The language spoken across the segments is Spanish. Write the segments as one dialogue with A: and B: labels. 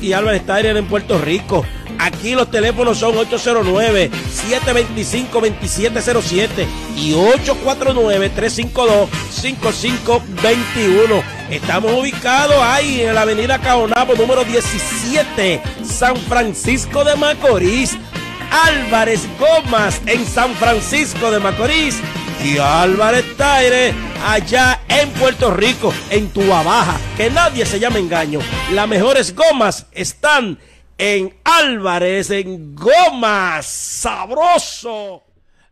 A: y Álvarez Taire en Puerto Rico. Aquí los teléfonos son 809-725-2707 y 849-352-5521. Estamos ubicados ahí en la avenida Caonabo número 17, San Francisco de Macorís. Álvarez Gómez en San Francisco de Macorís y Álvarez Taire allá en Puerto Rico, en Tuba Baja. Que nadie se llame engaño. Las mejores gomas están en Álvarez, en Gomas. Sabroso.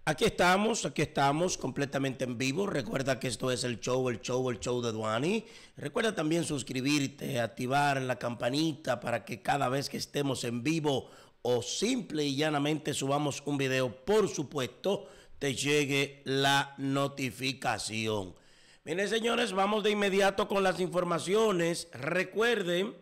A: Aquí estamos, aquí estamos completamente en vivo. Recuerda que esto es el show, el show, el show de Duani. Recuerda también suscribirte, activar la campanita para que cada vez que estemos en vivo o simple y llanamente subamos un video, por supuesto te llegue la notificación. Miren, señores, vamos de inmediato con las informaciones. Recuerden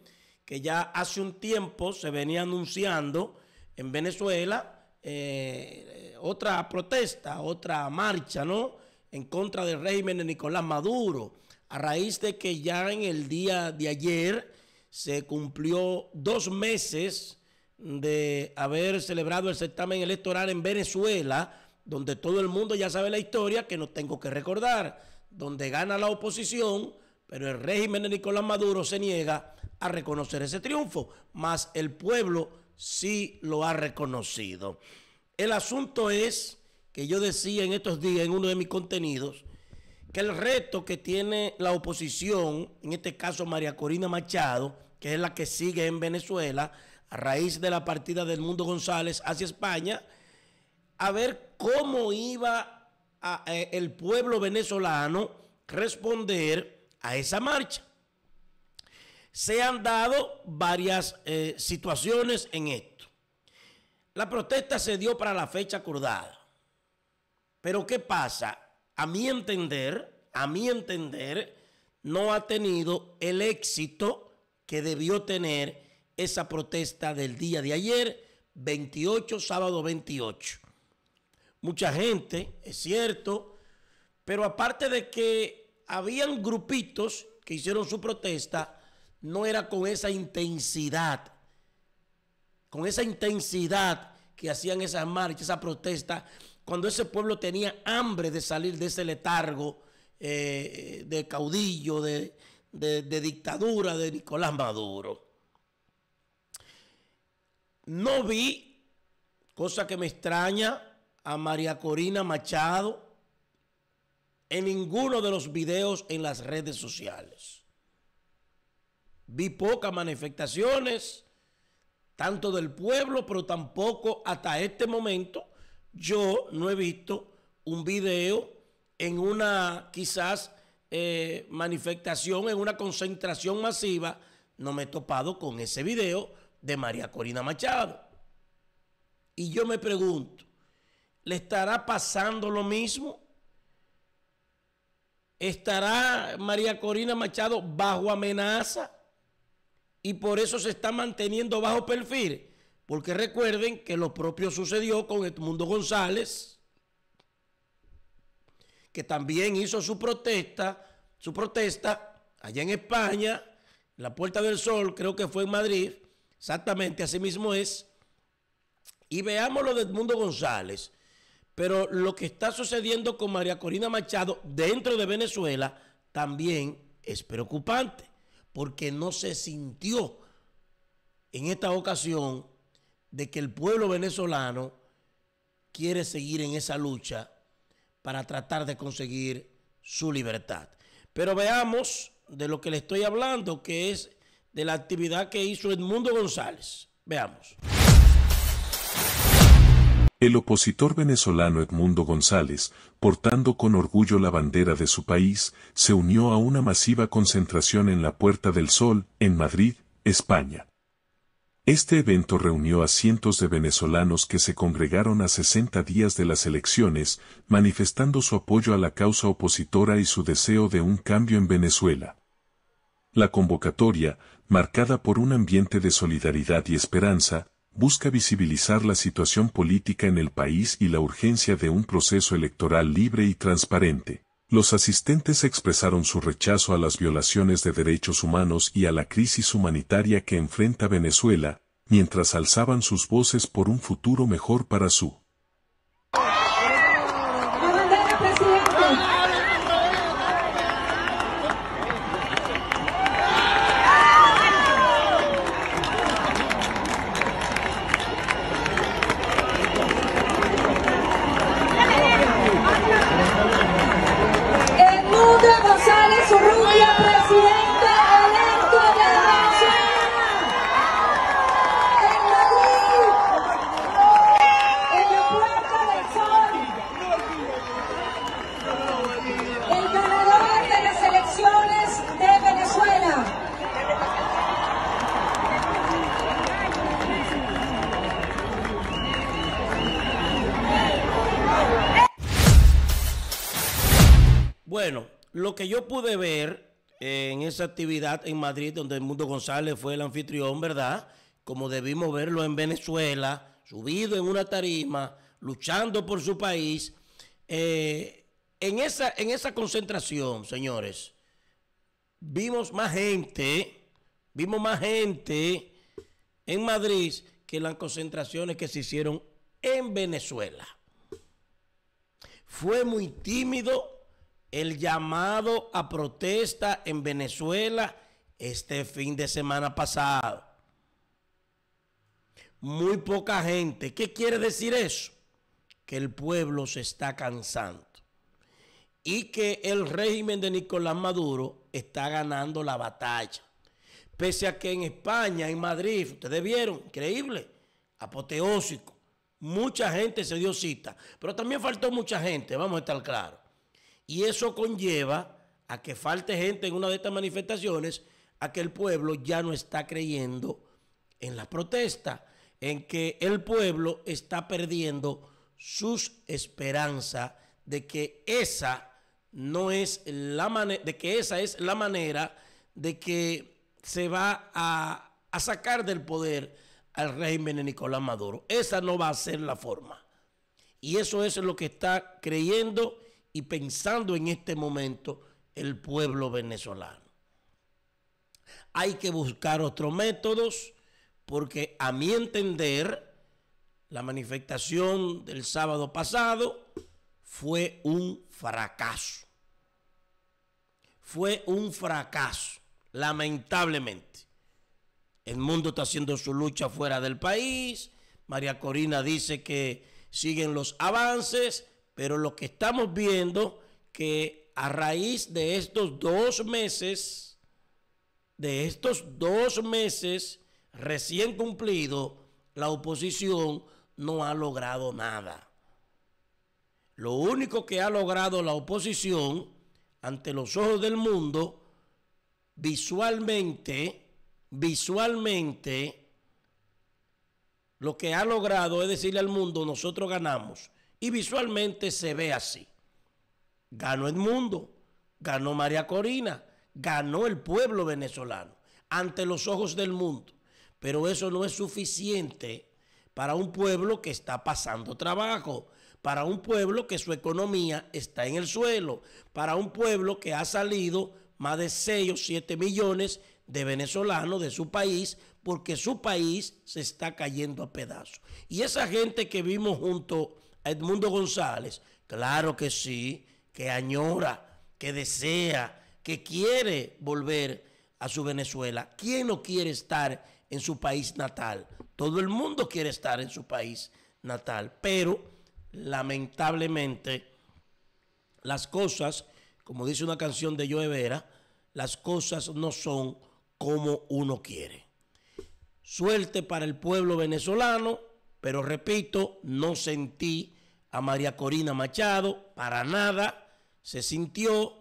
A: que ya hace un tiempo se venía anunciando en Venezuela eh, otra protesta, otra marcha, ¿no? En contra del régimen de Nicolás Maduro, a raíz de que ya en el día de ayer se cumplió dos meses de haber celebrado el certamen electoral en Venezuela donde todo el mundo ya sabe la historia que no tengo que recordar, donde gana la oposición, pero el régimen de Nicolás Maduro se niega a reconocer ese triunfo, más el pueblo sí lo ha reconocido. El asunto es que yo decía en estos días en uno de mis contenidos que el reto que tiene la oposición, en este caso María Corina Machado, que es la que sigue en Venezuela, a raíz de la partida del Mundo González hacia España, a ver cómo iba eh, el pueblo venezolano responder a esa marcha. Se han dado varias eh, situaciones en esto. La protesta se dio para la fecha acordada. Pero ¿qué pasa? A mi entender, a mi entender, no ha tenido el éxito que debió tener esa protesta del día de ayer, 28, sábado 28 mucha gente, es cierto, pero aparte de que habían grupitos que hicieron su protesta, no era con esa intensidad, con esa intensidad que hacían esas marchas, esa protesta, cuando ese pueblo tenía hambre de salir de ese letargo eh, de caudillo, de, de dictadura de Nicolás Maduro. No vi, cosa que me extraña, a María Corina Machado en ninguno de los videos en las redes sociales. Vi pocas manifestaciones, tanto del pueblo, pero tampoco hasta este momento yo no he visto un video en una quizás eh, manifestación, en una concentración masiva. No me he topado con ese video de María Corina Machado. Y yo me pregunto, ¿Le estará pasando lo mismo? ¿Estará María Corina Machado bajo amenaza? Y por eso se está manteniendo bajo perfil. Porque recuerden que lo propio sucedió con Edmundo González, que también hizo su protesta, su protesta allá en España, en la Puerta del Sol, creo que fue en Madrid, exactamente así mismo es. Y veamos lo de Edmundo González. Pero lo que está sucediendo con María Corina Machado dentro de Venezuela también es preocupante, porque no se sintió en esta ocasión de que el pueblo venezolano quiere seguir en esa lucha para tratar de conseguir su libertad. Pero veamos de lo que le estoy hablando, que es de la actividad que hizo Edmundo González. Veamos. El opositor venezolano Edmundo González, portando con orgullo la bandera de su país, se unió a una masiva concentración en la Puerta del Sol, en Madrid, España. Este evento reunió a cientos de venezolanos que se congregaron a 60 días de las elecciones, manifestando su apoyo a la causa opositora y su deseo de un cambio en Venezuela. La convocatoria, marcada por un ambiente de solidaridad y esperanza, busca visibilizar la situación política en el país y la urgencia de un proceso electoral libre y transparente. Los asistentes expresaron su rechazo a las violaciones de derechos humanos y a la crisis humanitaria que enfrenta Venezuela, mientras alzaban sus voces por un futuro mejor para su que yo pude ver eh, en esa actividad en Madrid, donde el Mundo González fue el anfitrión, ¿verdad? Como debimos verlo en Venezuela, subido en una tarima, luchando por su país. Eh, en, esa, en esa concentración, señores, vimos más gente, vimos más gente en Madrid que las concentraciones que se hicieron en Venezuela. Fue muy tímido el llamado a protesta en Venezuela este fin de semana pasado. Muy poca gente. ¿Qué quiere decir eso? Que el pueblo se está cansando y que el régimen de Nicolás Maduro está ganando la batalla. Pese a que en España, en Madrid, ustedes vieron, increíble, apoteósico. Mucha gente se dio cita, pero también faltó mucha gente, vamos a estar claros. Y eso conlleva a que falte gente en una de estas manifestaciones, a que el pueblo ya no está creyendo en la protesta, en que el pueblo está perdiendo sus esperanzas de que esa no es la manera, de que esa es la manera de que se va a, a sacar del poder al régimen de Nicolás Maduro. Esa no va a ser la forma. Y eso es lo que está creyendo y pensando en este momento el pueblo venezolano. Hay que buscar otros métodos porque a mi entender la manifestación del sábado pasado fue un fracaso. Fue un fracaso, lamentablemente. El mundo está haciendo su lucha fuera del país. María Corina dice que siguen los avances. Pero lo que estamos viendo que a raíz de estos dos meses, de estos dos meses recién cumplidos, la oposición no ha logrado nada. Lo único que ha logrado la oposición ante los ojos del mundo, visualmente, visualmente, lo que ha logrado es decirle al mundo, nosotros ganamos. Y visualmente se ve así. Ganó el mundo. ganó María Corina, ganó el pueblo venezolano ante los ojos del mundo. Pero eso no es suficiente para un pueblo que está pasando trabajo, para un pueblo que su economía está en el suelo, para un pueblo que ha salido más de 6 o 7 millones de venezolanos de su país, porque su país se está cayendo a pedazos. Y esa gente que vimos junto Edmundo González, claro que sí, que añora, que desea, que quiere volver a su Venezuela. ¿Quién no quiere estar en su país natal? Todo el mundo quiere estar en su país natal, pero lamentablemente las cosas, como dice una canción de Joe Vera, las cosas no son como uno quiere. Suerte para el pueblo venezolano, pero repito, no sentí a María Corina Machado, para nada, se sintió,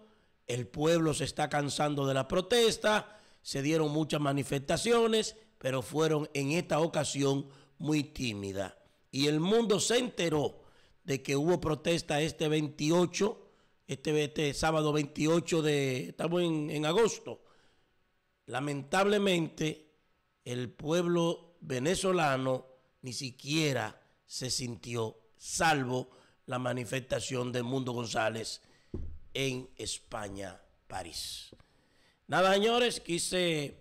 A: el pueblo se está cansando de la protesta, se dieron muchas manifestaciones, pero fueron en esta ocasión muy tímidas. Y el mundo se enteró de que hubo protesta este 28, este, este sábado 28 de, estamos en agosto. Lamentablemente, el pueblo venezolano ni siquiera se sintió salvo la manifestación de Mundo González en España, París. Nada, señores, quise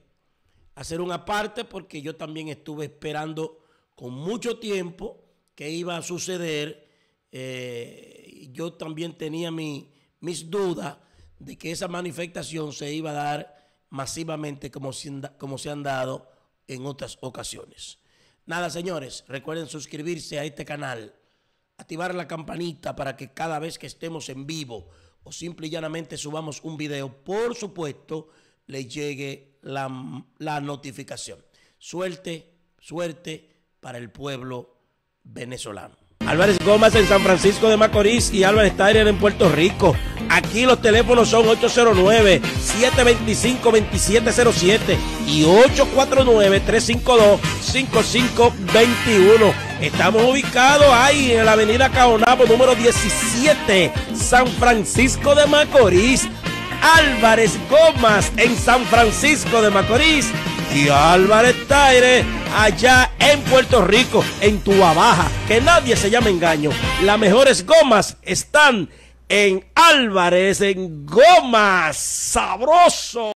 A: hacer una parte porque yo también estuve esperando con mucho tiempo que iba a suceder. Eh, yo también tenía mis dudas de que esa manifestación se iba a dar masivamente como, como se han dado en otras ocasiones. Nada, señores, recuerden suscribirse a este canal activar la campanita para que cada vez que estemos en vivo o simple y llanamente subamos un video, por supuesto, le llegue la, la notificación. Suerte, suerte para el pueblo venezolano. Álvarez Gómez en San Francisco de Macorís y Álvarez Taire en Puerto Rico. Aquí los teléfonos son 809-725-2707 y 849-352-5521. Estamos ubicados ahí en la avenida Caonabo número 17, San Francisco de Macorís. Álvarez Gómez en San Francisco de Macorís y Álvarez Taire allá en Puerto Rico, en Tua Baja. Que nadie se llame engaño. Las mejores gomas están en Álvarez, en Gomas. Sabroso.